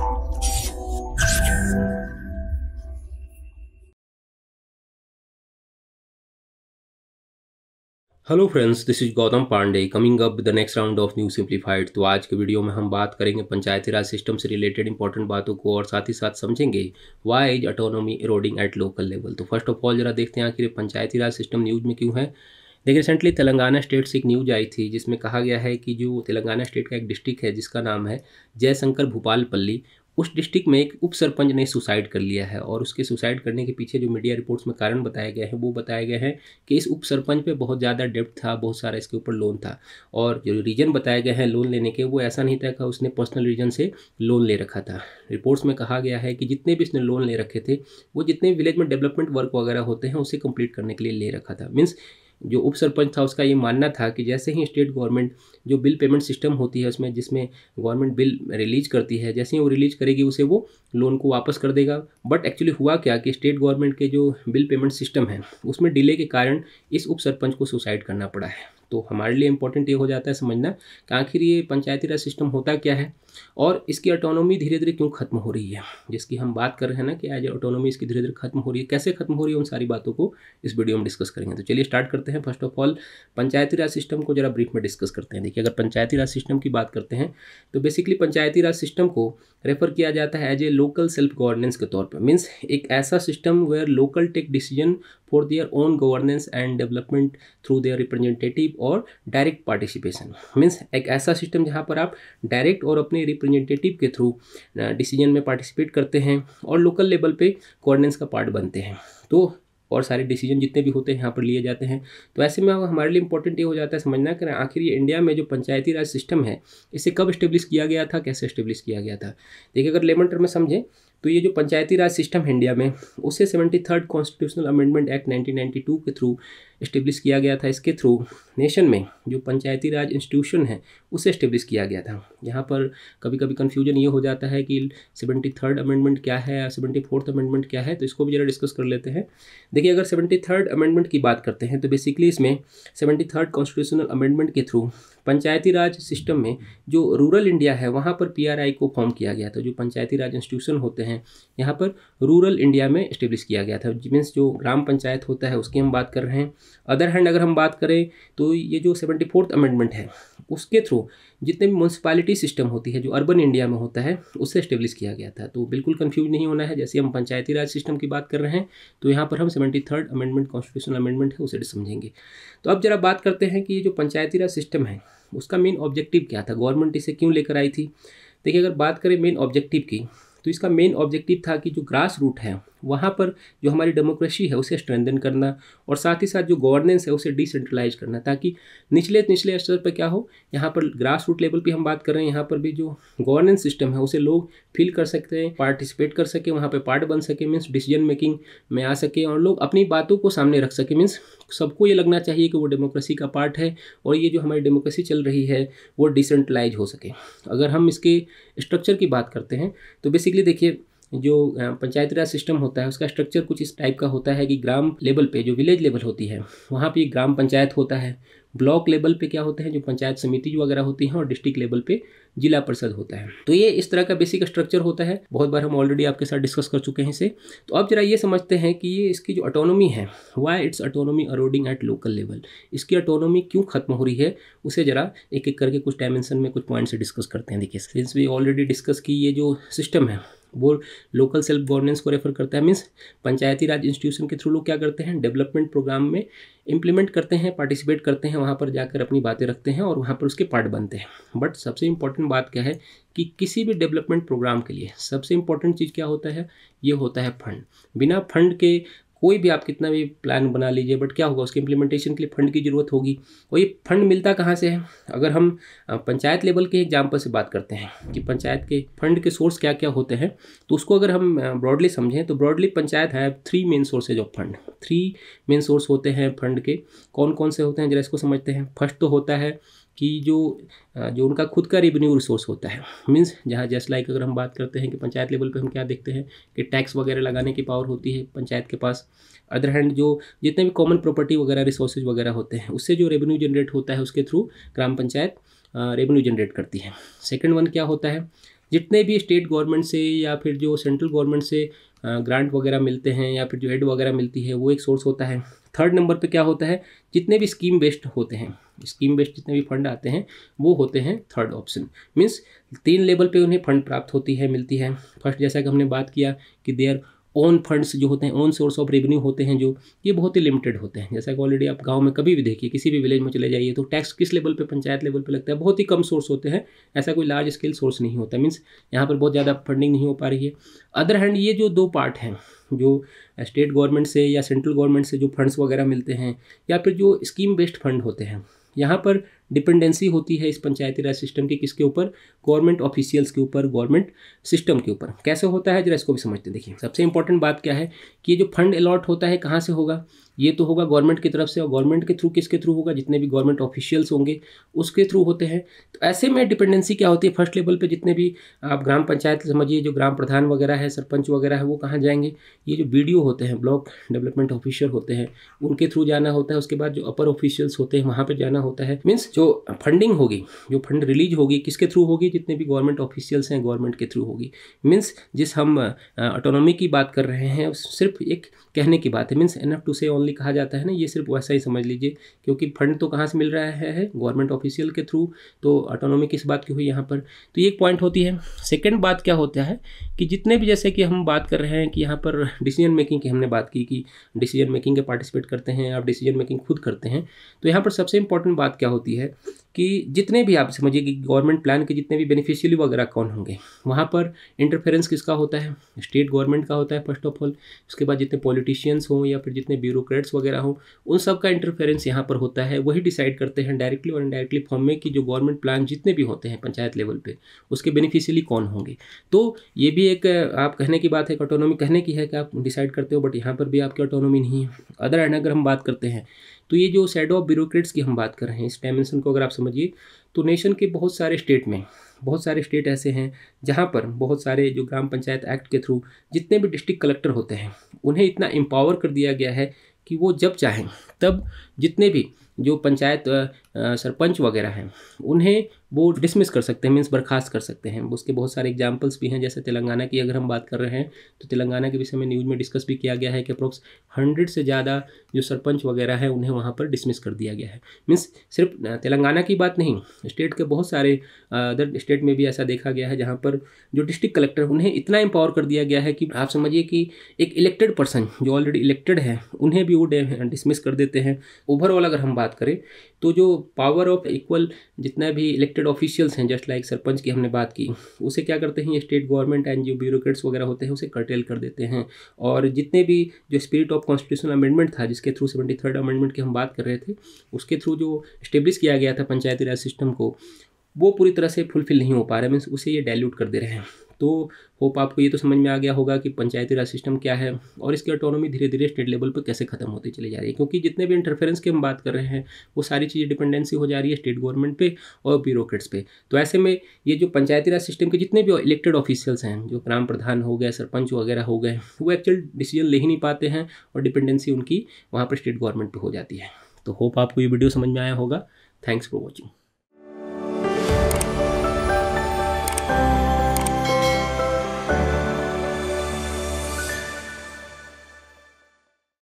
hello friends this is Gautam Pandey coming up the next round of new simplified तो आज के video में हम बात करेंगे पंचायती राज सिस्टम से रिलेटेड इंपॉर्टेंट बातों को और साथ ही साथ समझेंगे why is autonomy eroding at local level तो फर्स्ट ऑफ ऑल जरा देखते हैं आखिर पंचायती राज सिस्टम न्यूज में क्यों है देखिए रिसेंटली तेलंगाना स्टेट से एक न्यूज आई थी जिसमें कहा गया है कि जो तेलंगाना स्टेट का एक डिस्ट्रिक्ट है जिसका नाम है जयशंकर भोपालपल्ली उस डिस्ट्रिक्ट में एक उप सरपंच ने सुसाइड कर लिया है और उसके सुसाइड करने के पीछे जो मीडिया रिपोर्ट्स में कारण बताए गए हैं वो बताए गए हैं कि इस उप सरपंच पर बहुत ज़्यादा डेप्थ था बहुत सारा इसके ऊपर लोन था और जो रीज़न बताए गए हैं लोन लेने के वो ऐसा नहीं था कि उसने पर्सनल रीजन से लोन ले रखा था रिपोर्ट्स में कहा गया है कि जितने भी इसने लोन ले रखे थे वो जितने विलेज में डेवलपमेंट वर्क वगैरह होते हैं उसे कंप्लीट करने के लिए ले रखा था मीन्स जो उप सरपंच था उसका ये मानना था कि जैसे ही स्टेट गवर्नमेंट जो बिल पेमेंट सिस्टम होती है उसमें जिसमें गवर्नमेंट बिल रिलीज करती है जैसे ही वो रिलीज करेगी उसे वो लोन को वापस कर देगा बट एक्चुअली हुआ क्या कि स्टेट गवर्नमेंट के जो बिल पेमेंट सिस्टम है उसमें डिले के कारण इस उप सरपंच को सुसाइड करना पड़ा है तो हमारे लिए इंपॉर्टेंट ये हो जाता है समझना कि आखिर ये पंचायती राज सिस्टम होता क्या है और इसकी ऑटोनॉमी धीरे धीरे क्यों खत्म हो रही है जिसकी हम बात कर रहे हैं ना कि एज ऑटोनॉमी इसकी धीरे धीरे खत्म हो रही है कैसे खत्म हो रही है उन सारी बातों को इस वीडियो में डिस्कस करेंगे तो चलिए स्टार्ट करते हैं first of all Panchayati Raj system को जरा ब्रीफ में डिस्कस करते हैं देखिए अगर पंचायती राज सिस्टम की बात करते हैं तो बेसिकली पंचायती राज सिस्टम को रेफर किया जाता है as a local self governance के तौर पर मीन्स एक ऐसा system where local take decision for their own governance and development through their representative और डायरेक्ट पार्टिसिपेशन मीन्स एक ऐसा सिस्टम जहाँ पर आप डायरेक्ट और अपने रिप्रेजेंटेटिव के थ्रू डिसीजन में पार्टिसिपेट करते हैं और लोकल लेवल पे कोऑर्डिनेंस का पार्ट बनते हैं तो और सारे डिसीजन जितने भी होते हैं यहाँ पर लिए जाते हैं तो ऐसे में हमारे लिए इंपॉर्टेंट ये हो जाता है समझना कि आखिर ये इंडिया में जो पंचायती राज सिस्टम है इसे कब इस्टेब्लिश किया गया था कैसे इस्टेब्लिश किया गया था देखिए अगर लेमन टर्म में समझें तो ये जो पंचायती राज सिस्टम है इंडिया में उसे seventy third constitutional amendment act 1992 के थ्रू इस्टेब्लिश किया गया था इसके थ्रू नेशन में जो पंचायती राज इंस्टीट्यूशन है उसे इस्टेब्लिश किया गया था यहाँ पर कभी कभी कन्फ्यूजन ये हो जाता है कि सेवेंटी थर्ड अमेंडमेंट क्या है या सेवेंटी फोर्थ अमेंडमेंट क्या है तो इसको भी ज़रा डिस्कस कर लेते हैं देखिए अगर सेवेंटी थर्ड अमेंडमेंट की बात करते हैं तो बेसिकली इसमें सेवेंटी थर्ड कॉन्स्टिट्यूशनल अमेंडमेंट के थ्रू पंचायती राज सिस्टम में जो रूरल इंडिया है वहाँ पर पी को फॉर्म किया गया था जो पंचायती राज इंस्टीट्यूशन होते हैं हैं यहाँ पर रूरल इंडिया में इस्टेब्लिश किया गया था मीन्स जो ग्राम पंचायत होता है उसकी हम बात कर रहे हैं अदर हैंड अगर हम बात करें तो ये जो सेवेंटी फोर्थ अमेंडमेंट है उसके थ्रू जितने भी म्यूनसिपालिटी सिस्टम होती है जो अर्बन इंडिया में होता है उससे इस्टेब्लिश किया गया था तो बिल्कुल कन्फ्यूज नहीं होना है जैसे हम पंचायती राज सिस्टम की बात कर रहे हैं तो यहाँ पर हम seventy third amendment constitution amendment है उसे समझेंगे तो अब जरा बात करते हैं कि ये जो पंचायती राज सिस्टम है उसका मेन ऑब्जेक्टिव क्या था गवर्नमेंट इसे क्यों लेकर आई थी देखिए अगर बात करें मेन ऑब्जेक्टिव की तो इसका मेन ऑब्जेक्टिव था कि जो ग्रास रूट है वहाँ पर जो हमारी डेमोक्रेसी है उसे स्ट्रेंथन करना और साथ ही साथ जो गवर्नेंस है उसे डिसेंट्रलाइज करना ताकि निचले निचले स्तर पर क्या हो यहाँ पर ग्रास रूट लेवल पर हम बात कर रहे हैं यहाँ पर भी जो गवर्नेंस सिस्टम है उसे लोग फील कर सकते हैं पार्टिसिपेट कर सके वहाँ पर पार्ट बन सके मीन्स डिसीजन मेकिंग में आ सके और लोग अपनी बातों को सामने रख सके मीन्स सबको ये लगना चाहिए कि वो डेमोक्रेसी का पार्ट है और ये जो हमारी डेमोक्रेसी चल रही है वो डिसेंट्रलाइज हो सके अगर हम इसके स्ट्रक्चर की बात करते हैं तो बेसिक बेसिकली देखिए जो पंचायत राज सिस्टम होता है उसका स्ट्रक्चर कुछ इस टाइप का होता है कि ग्राम लेवल पे जो विलेज लेवल होती है वहाँ पे ग्राम पंचायत होता है ब्लॉक लेवल पे क्या होते हैं जो पंचायत समिति वगैरह होती हैं और डिस्ट्रिक्ट लेवल पे जिला परिषद होता है तो ये इस तरह का बेसिक स्ट्रक्चर होता है बहुत बार हम ऑलरेडी आपके साथ डिस्कस कर चुके हैं इसे तो अब जरा ये समझते हैं कि ये इसकी जो ऑटोनॉमी है why its autonomy eroding at local level इसकी ऑटोनॉमी क्यों खत्म हो रही है उसे जरा एक एक करके कुछ डायमेंशन में कुछ पॉइंट से डिस्कस करते हैं देखिए सिंस वी ऑलरेडी डिस्कस की ये जो सिस्टम है वो लोकल सेल्फ गवर्नेंस को रेफर करता है मीन्स पंचायती राज इंस्टीट्यूशन के थ्रू लोग क्या करते हैं डेवलपमेंट प्रोग्राम में इंप्लीमेंट करते हैं पार्टिसिपेट करते हैं वहाँ पर जाकर अपनी बातें रखते हैं और वहाँ पर उसके पार्ट बनते हैं बट सबसे इम्पॉर्टेंट बात क्या है कि किसी भी डेवलपमेंट प्रोग्राम के लिए सबसे इम्पॉर्टेंट चीज़ क्या होता है ये होता है फंड बिना फंड के कोई भी आप कितना भी प्लान बना लीजिए बट क्या होगा उसके इम्प्लीमेंटेशन के लिए फंड की ज़रूरत होगी और ये फंड मिलता कहाँ से है अगर हम पंचायत लेवल के एग्जाम्पल से बात करते हैं कि पंचायत के फंड के सोर्स क्या क्या होते हैं तो उसको अगर हम ब्रॉडली समझें तो ब्रॉडली पंचायत है three main sources of fund three main source होते हैं फंड के कौन कौन से होते हैं जरा इसको समझते हैं फर्स्ट तो होता है कि जो जो उनका खुद का रेवेन्यू रिसोर्स होता है मीन्स जहाँ जस्ट लाइक अगर हम बात करते हैं कि पंचायत लेवल पे हम क्या देखते हैं कि टैक्स वगैरह लगाने की पावर होती है पंचायत के पास अदर हैंड जो जितने भी कॉमन प्रॉपर्टी वगैरह रिसोर्सेज वगैरह होते हैं उससे जो रेवेन्यू जनरेट होता है उसके through Gram Panchayat revenue generate करती है सेकेंड वन क्या होता है जितने भी स्टेट गवर्नमेंट से या फिर जो सेंट्रल गवर्नमेंट से ग्रांट वगैरह मिलते हैं या फिर जो एड वगैरह मिलती है वो एक सोर्स होता है थर्ड नंबर पे क्या होता है जितने भी स्कीम बेस्ड होते हैं स्कीम बेस्ड जितने भी फंड आते हैं वो होते हैं थर्ड ऑप्शन मीन्स तीन लेवल पे उन्हें फंड प्राप्त होती है मिलती है फर्स्ट जैसा कि हमने बात किया कि देयर ओन फंड्स जो होते हैं ओन सोर्स ऑफ रेवेन्यू होते हैं जो ये बहुत ही लिमिटेड होते हैं जैसा कि ऑलरेडी आप गांव में कभी भी देखिए किसी भी विलेज में चले जाइए तो टैक्स किस लेवल पे पंचायत लेवल पे लगता है बहुत ही कम सोर्स होते हैं ऐसा कोई लार्ज स्केल सोर्स नहीं होता मीन्स यहाँ पर बहुत ज़्यादा फंडिंग नहीं हो पा रही है अदर हैंड ये जो दो पार्ट हैं जो स्टेट गवर्नमेंट से या सेंट्रल गवर्नमेंट से जो फंड्स वगैरह मिलते हैं या फिर जो स्कीम बेस्ड फंड होते हैं यहाँ पर डिपेंडेंसी होती है इस पंचायती राज सिस्टम की किसके ऊपर गवर्नमेंट ऑफिशियल्स के ऊपर गवर्नमेंट सिस्टम के ऊपर कैसे होता है जरा इसको भी समझते देखिए सबसे इंपॉर्टेंट बात क्या है कि ये जो फंड अलॉट होता है कहाँ से होगा ये तो होगा गवर्नमेंट की तरफ से और गवर्नमेंट के थ्रू किसके थ्रू होगा जितने भी गवर्नमेंट ऑफिशियल्स होंगे उसके थ्रू होते हैं तो ऐसे में डिपेंडेंसी क्या होती है फर्स्ट लेवल पे जितने भी आप ग्राम पंचायत समझिए जो ग्राम प्रधान वगैरह है सरपंच वगैरह है वो कहाँ जाएंगे ये जो बी होते हैं ब्लॉक डेवलपमेंट ऑफिशियल होते हैं उनके थ्रू जाना होता है उसके बाद जो अपर ऑफिशियल्स होते हैं वहाँ पर जाना होता है मीन्स जो फंडिंग होगी जो फंड रिलीज होगी किसके थ्रू होगी जितने भी गवर्नमेंट ऑफिशियल्स हैं गवर्नमेंट के थ्रू होगी मीन्स जिस हम ऑटोनॉमी की बात कर रहे हैं सिर्फ एक कहने की बात है मीन्स एनएफ टू से ओनली कहा जाता है ना ये सिर्फ वैसा ही समझ लीजिए क्योंकि फंड तो कहाँ से मिल रहा है गवर्नमेंट ऑफिशियल के थ्रू तो ऑटोनॉमी किस बात की हुई यहाँ पर तो ये एक पॉइंट होती है सेकेंड बात क्या होता है कि जितने भी जैसे कि हम बात कर रहे हैं कि यहाँ पर डिसीजन मेकिंग की हमने बात की कि डिसीजन मेकिंग के पार्टिसिपेट करते हैं आप डिसीजन मेकिंग खुद करते हैं तो यहाँ पर सबसे इंपॉर्टेंट बात क्या होती है है कि जितने भी आप समझिए कि गवर्नमेंट प्लान के जितने भी बेनिफिशियरी वगैरह कौन होंगे वहाँ पर इंटरफेरेंस किसका होता है स्टेट गवर्नमेंट का होता है फर्स्ट ऑफ ऑल उसके बाद जितने पॉलिटिशियंस हों या फिर जितने ब्यूरोक्रेट्स वगैरह हों उन सब का इंटरफेरेंस यहाँ पर होता है वही डिसाइड करते हैं डायरेक्टली और इनडायरेक्टली फॉर्म में कि जो गवर्नमेंट प्लान जितने भी होते हैं पंचायत लेवल पर उसके बेनिफिशियली कौन होंगे तो ये भी एक आप कहने की बात है ऑटोनॉमी कहने की है कि आप डिसाइड करते हो बट यहाँ पर भी आपकी ऑटोनॉमी नहीं है अदर एंड अगर हम बात करते हैं तो ये जो सैडो ऑफ ब्यूरोक्रेट्स की हम बात कर रहे हैं इस डायमेंशन को अगर आप समझिए तो नेशन के बहुत सारे स्टेट में बहुत सारे स्टेट ऐसे हैं जहाँ पर बहुत सारे जो ग्राम पंचायत एक्ट के थ्रू जितने भी डिस्ट्रिक्ट कलेक्टर होते हैं उन्हें इतना एम्पावर कर दिया गया है कि वो जब चाहें तब जितने भी जो पंचायत सरपंच वगैरह हैं उन्हें वो डिसमिस कर सकते हैं मीन्स बर्खास्त कर सकते हैं उसके बहुत सारे एग्जाम्पल्स भी हैं जैसे तेलंगाना की अगर हम बात कर रहे हैं तो तेलंगाना के विषय में न्यूज़ में डिस्कस भी किया गया है कि अप्रोक्स हंड्रेड से ज़्यादा जो सरपंच वगैरह हैं उन्हें वहाँ पर डिसमिस कर दिया गया है मीन्स सिर्फ तेलंगाना की बात नहीं स्टेट के बहुत सारे अदर स्टेट में भी ऐसा देखा गया है जहाँ पर जो डिस्ट्रिक्ट कलेक्टर उन्हें इतना एम्पावर कर दिया गया है कि आप समझिए कि एक इलेक्टेड पर्सन जो ऑलरेडी इलेक्टेड है उन्हें भी वो डिसमिस कर देते हैं ओवरऑल अगर हम बात करें तो जो पावर ऑफ इक्वल जितना भी इलेक्टेड ऑफिशियल्स हैं जस्ट लाइक सरपंच की हमने बात की उसे क्या करते हैं ये स्टेट गवर्नमेंट एंड जो ब्यूरोक्रेट्स वगैरह होते हैं उसे कर्टेल कर देते हैं और जितने भी जो स्पिरिट ऑफ कॉन्स्टिट्यूशन अमेंडमेंट था जिसके थ्रू सेवेंटी थर्ड अमेंडमेंट की हम बात कर रहे थे उसके थ्रू जो स्टेब्लिश किया गया था पंचायती राज सिस्टम को वो पूरी तरह से फुलफिल नहीं हो पा रहे मीन्स उसे ये डायल्यूट कर दे रहे हैं तो होप आपको ये तो समझ में आ गया होगा कि पंचायती राज सिस्टम क्या है और इसकी ऑटोनॉमी धीरे धीरे स्टेट लेवल पर कैसे खत्म होती चली जा रही है क्योंकि जितने भी इंटरफेरेंस की हम बात कर रहे हैं वो सारी चीज़ें डिपेंडेंसी हो जा रही है स्टेट गवर्नमेंट पे और ब्यूरोक्रेट्स पे तो ऐसे में ये जो पंचायती राज सिस्टम के जितने भी इलेक्टेड ऑफिशियल्स हैं जो ग्राम प्रधान हो गए सरपंच वगैरह हो गए वो एक्चुअल डिसीजन ले ही नहीं पाते हैं और डिपेंडेंसी उनकी वहाँ पर स्टेट गवर्नमेंट पर हो जाती है तो होप आपको ये वीडियो समझ में आया होगा थैंक्स फॉर वॉचिंग